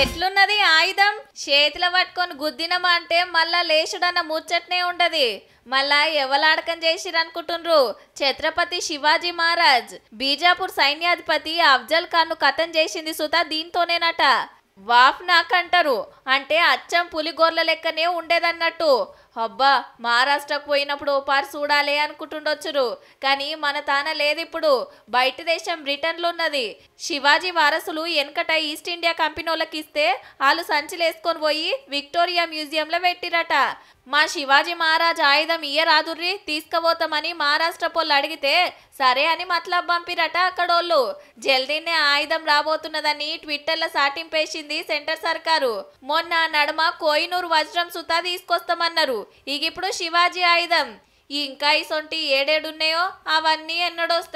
ఎట్లున్నది ఆయుధం చేతిలో పట్టుకొని గుద్దినమంటే మళ్ళా లేచుడన్న ముచ్చట్నే ఉండదు మళ్ళా ఎవలాడకం చేసిరనుకుంటుండ్రు ఛత్రపతి శివాజీ మహారాజ్ బీజాపూర్ సైన్యాధిపతి అఫ్జల్ ఖాన్ను కథం చేసింది సుత దీంతోనేనట వాఫ్ నాకంటారు అంటే అచ్చం పులిగోర్ల లెక్కనే ఉండేదన్నట్టు అబ్బా మహారాష్ట్రకు పోయినప్పుడు పారి చూడాలి అనుకుంటుండొచ్చురు కానీ మన తాన లేదు ఇప్పుడు బయట దేశం బ్రిటన్లో ఉన్నది శివాజీ వారసులు వెనకట ఈస్ట్ ఇండియా కంపెనీ ఇస్తే వాళ్ళు సంచిలేసుకొని పోయి విక్టోరియా మ్యూజియంలో పెట్టిరట మా శివాజీ మహారాజ్ ఆయుధం ఇయ్యరాదుర్రి తీసుకుపోతామని మహారాష్ట్ర పోళ్ళు అడిగితే సరే అని మతలబ్ పంపిరట అక్కడోళ్ళు జల్దీనే ఆయుధం రాబోతున్నదని ట్విట్టర్లో సాటింపేసింది సెంటర్ సర్కారు మొన్న నడుమ కోయినూరు వజ్రం సుతా తీసుకొస్తామన్నారు చేశారు ఇప్పుడు శివాజీ ఆయుధం ఇంకా ఇసొంటి ఏడేడున్నాయో అవన్నీ ఎన్నడొస్తాయి